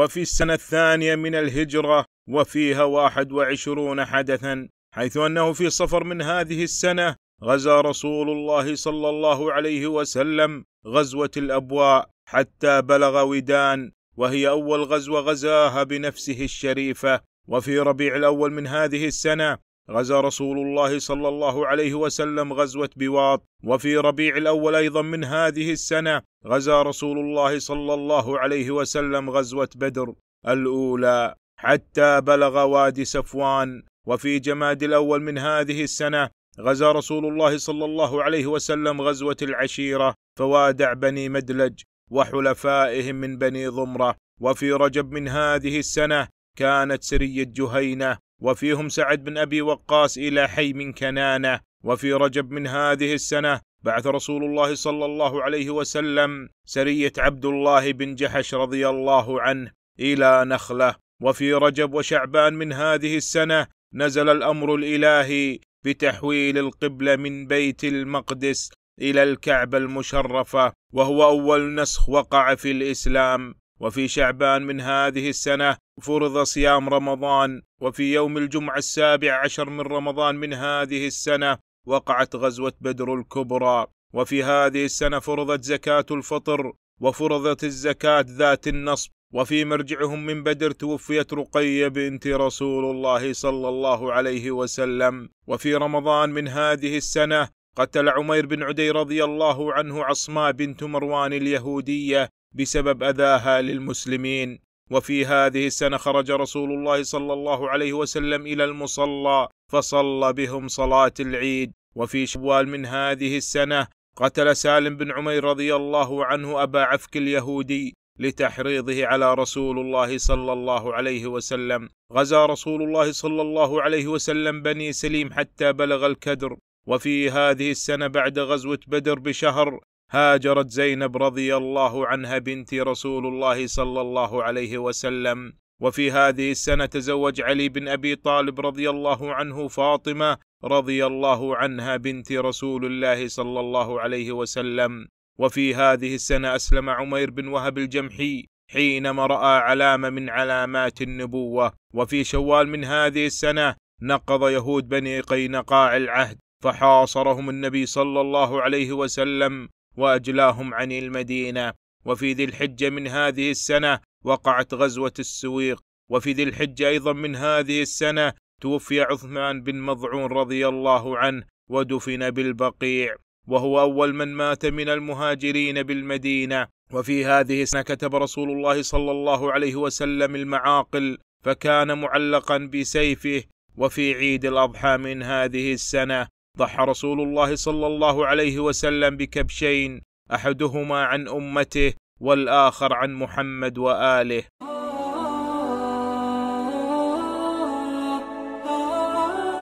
وفي السنة الثانية من الهجرة وفيها واحد وعشرون حدثا حيث أنه في صفر من هذه السنة غزا رسول الله صلى الله عليه وسلم غزوة الأبواء حتى بلغ ودان وهي أول غزوة غزاها بنفسه الشريفة وفي ربيع الأول من هذه السنة غزا رسول الله صلى الله عليه وسلم غزوه بواط وفي ربيع الاول ايضا من هذه السنه غزا رسول الله صلى الله عليه وسلم غزوه بدر الاولى حتى بلغ وادي سفوان وفي جماد الاول من هذه السنه غزا رسول الله صلى الله عليه وسلم غزوه العشيره فوادع بني مدلج وحلفائهم من بني ضمره وفي رجب من هذه السنه كانت سريه جهينه وفيهم سعد بن ابي وقاص الى حي من كنانه وفي رجب من هذه السنه بعث رسول الله صلى الله عليه وسلم سريه عبد الله بن جحش رضي الله عنه الى نخله وفي رجب وشعبان من هذه السنه نزل الامر الالهي بتحويل القبله من بيت المقدس الى الكعبه المشرفه وهو اول نسخ وقع في الاسلام وفي شعبان من هذه السنة فرض صيام رمضان وفي يوم الجمعة السابع عشر من رمضان من هذه السنة وقعت غزوة بدر الكبرى وفي هذه السنة فرضت زكاة الفطر وفرضت الزكاة ذات النصب وفي مرجعهم من بدر توفيت رقية بنت رسول الله صلى الله عليه وسلم وفي رمضان من هذه السنة قتل عمير بن عدي رضي الله عنه عصماء بنت مروان اليهودية بسبب اذاها للمسلمين وفي هذه السنه خرج رسول الله صلى الله عليه وسلم الى المصلى فصلى بهم صلاه العيد وفي شوال من هذه السنه قتل سالم بن عمير رضي الله عنه ابا عفك اليهودي لتحريضه على رسول الله صلى الله عليه وسلم غزا رسول الله صلى الله عليه وسلم بني سليم حتى بلغ الكدر وفي هذه السنه بعد غزوه بدر بشهر هاجرت زينب رضي الله عنها بنت رسول الله صلى الله عليه وسلم وفي هذه السنه تزوج علي بن ابي طالب رضي الله عنه فاطمه رضي الله عنها بنت رسول الله صلى الله عليه وسلم وفي هذه السنه اسلم عمير بن وهب الجمحي حينما راى علامه من علامات النبوه وفي شوال من هذه السنه نقض يهود بني قينقاع العهد فحاصرهم النبي صلى الله عليه وسلم واجلاهم عن المدينه وفي ذي الحجه من هذه السنه وقعت غزوه السويق وفي ذي الحجه ايضا من هذه السنه توفي عثمان بن مضعون رضي الله عنه ودفن بالبقيع وهو اول من مات من المهاجرين بالمدينه وفي هذه السنه كتب رسول الله صلى الله عليه وسلم المعاقل فكان معلقا بسيفه وفي عيد الاضحى من هذه السنه ضحى رسول الله صلى الله عليه وسلم بكبشين احدهما عن امته والاخر عن محمد واله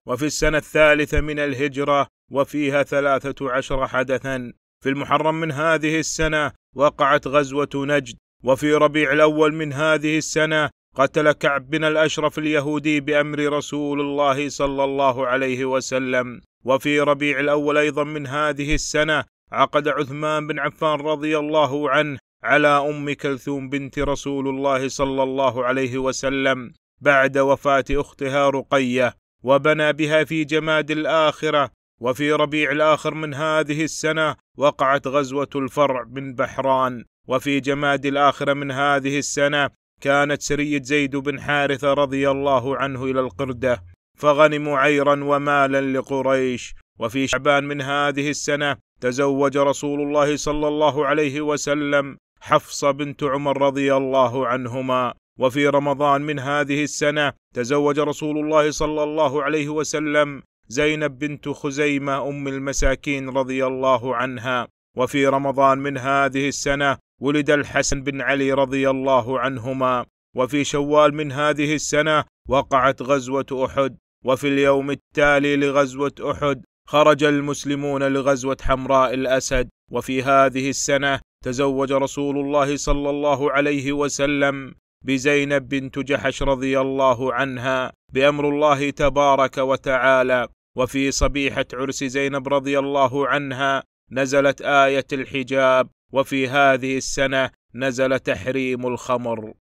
وفي السنة الثالثة من الهجرة وفيها ثلاثة عشر حدثا في المحرم من هذه السنة وقعت غزوة نجد وفي ربيع الأول من هذه السنة قتل كعب بن الأشرف اليهودي بأمر رسول الله صلى الله عليه وسلم وفي ربيع الاول ايضا من هذه السنه عقد عثمان بن عفان رضي الله عنه على ام كلثوم بنت رسول الله صلى الله عليه وسلم بعد وفاه اختها رقيه وبنى بها في جماد الاخره وفي ربيع الاخر من هذه السنه وقعت غزوه الفرع من بحران وفي جماد الاخره من هذه السنه كانت سريه زيد بن حارثه رضي الله عنه الى القرده فغنموا عيرا ومالا لقريش وفي شعبان من هذه السنه تزوج رسول الله صلى الله عليه وسلم حفصه بنت عمر رضي الله عنهما وفي رمضان من هذه السنه تزوج رسول الله صلى الله عليه وسلم زينب بنت خزيمه ام المساكين رضي الله عنها وفي رمضان من هذه السنه ولد الحسن بن علي رضي الله عنهما وفي شوال من هذه السنه وقعت غزوه احد وفي اليوم التالي لغزوه احد خرج المسلمون لغزوه حمراء الاسد وفي هذه السنه تزوج رسول الله صلى الله عليه وسلم بزينب بنت جحش رضي الله عنها بامر الله تبارك وتعالى وفي صبيحه عرس زينب رضي الله عنها نزلت ايه الحجاب وفي هذه السنه نزل تحريم الخمر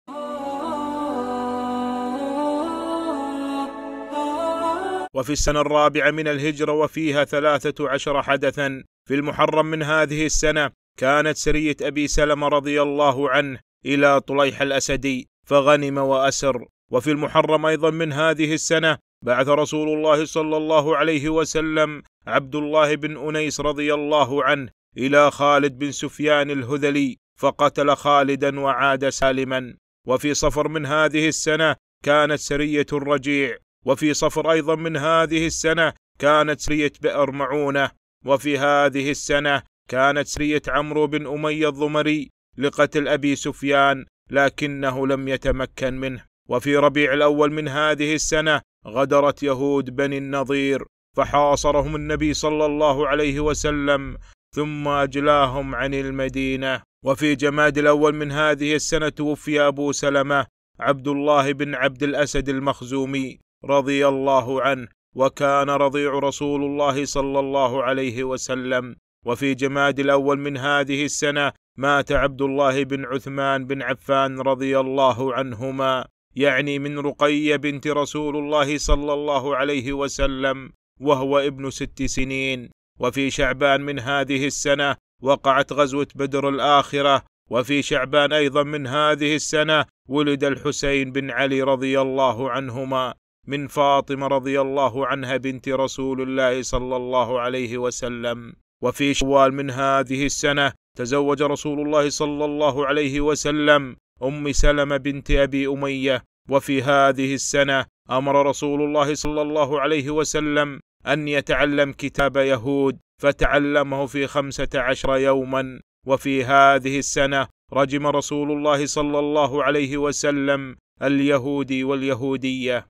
وفي السنة الرابعة من الهجرة وفيها ثلاثة عشر حدثا في المحرم من هذه السنة كانت سرية أبي سلمة رضي الله عنه إلى طليح الأسدي فغنم وأسر وفي المحرم أيضا من هذه السنة بعث رسول الله صلى الله عليه وسلم عبد الله بن أنيس رضي الله عنه إلى خالد بن سفيان الهذلي فقتل خالدا وعاد سالما وفي صفر من هذه السنة كانت سرية الرجيع وفي صفر أيضا من هذه السنة كانت سرية بئر معونة وفي هذه السنة كانت سرية عمرو بن أمية الضمري لقتل أبي سفيان لكنه لم يتمكن منه وفي ربيع الأول من هذه السنة غدرت يهود بني النضير فحاصرهم النبي صلى الله عليه وسلم ثم أجلاهم عن المدينة وفي جماد الأول من هذه السنة توفي أبو سلمة عبد الله بن عبد الأسد المخزومي رضي الله عنه وكان رضيع رسول الله صلى الله عليه وسلم وفي جماد الاول من هذه السنه مات عبد الله بن عثمان بن عفان رضي الله عنهما يعني من رقيه بنت رسول الله صلى الله عليه وسلم وهو ابن ست سنين وفي شعبان من هذه السنه وقعت غزوه بدر الاخره وفي شعبان ايضا من هذه السنه ولد الحسين بن علي رضي الله عنهما من فاطمه رضي الله عنها بنت رسول الله صلى الله عليه وسلم وفي شوال من هذه السنه تزوج رسول الله صلى الله عليه وسلم ام سلمه بنت ابي اميه وفي هذه السنه امر رسول الله صلى الله عليه وسلم ان يتعلم كتاب يهود فتعلمه في خمسه عشر يوما وفي هذه السنه رجم رسول الله صلى الله عليه وسلم اليهودي واليهوديه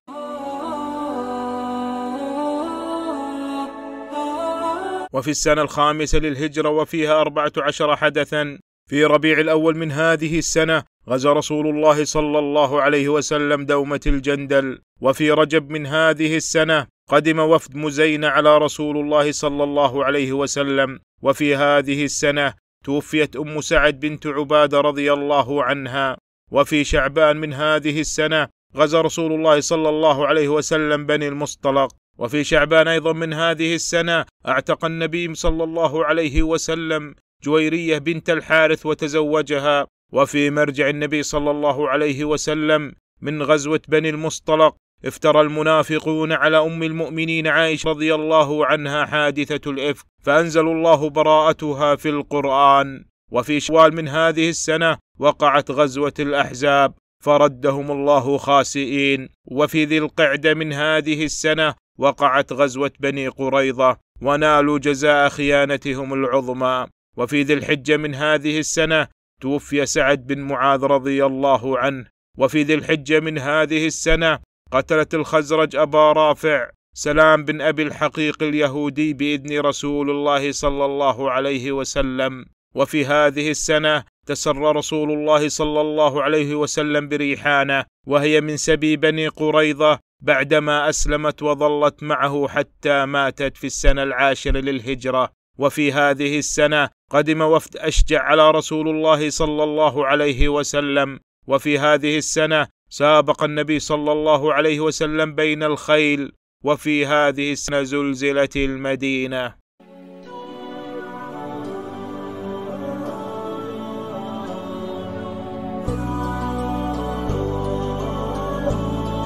وفي السنة الخامسة للهجرة وفيها أربعة عشر حدثا في ربيع الأول من هذه السنة غزا رسول الله صلى الله عليه وسلم دومة الجندل وفي رجب من هذه السنة قدم وفد مزين على رسول الله صلى الله عليه وسلم وفي هذه السنة توفيت أم سعد بنت عبادة رضي الله عنها وفي شعبان من هذه السنة غزا رسول الله صلى الله عليه وسلم بني المصطلق وفي شعبان ايضا من هذه السنه اعتق النبي صلى الله عليه وسلم جويريه بنت الحارث وتزوجها وفي مرجع النبي صلى الله عليه وسلم من غزوه بني المصطلق افترى المنافقون على ام المؤمنين عائشه رضي الله عنها حادثه الافك فانزل الله براءتها في القران وفي شوال من هذه السنه وقعت غزوه الاحزاب فردهم الله خاسئين وفي ذي القعده من هذه السنه وقعت غزوه بني قريظه ونالوا جزاء خيانتهم العظمى وفي ذي الحجه من هذه السنه توفي سعد بن معاذ رضي الله عنه وفي ذي الحجه من هذه السنه قتلت الخزرج ابا رافع سلام بن ابي الحقيق اليهودي باذن رسول الله صلى الله عليه وسلم وفي هذه السنه تسر رسول الله صلى الله عليه وسلم بريحانه وهي من سبي بني قريظه بعدما اسلمت وظلت معه حتى ماتت في السنه العاشره للهجره وفي هذه السنه قدم وفد اشجع على رسول الله صلى الله عليه وسلم وفي هذه السنه سابق النبي صلى الله عليه وسلم بين الخيل وفي هذه السنه زلزلت المدينه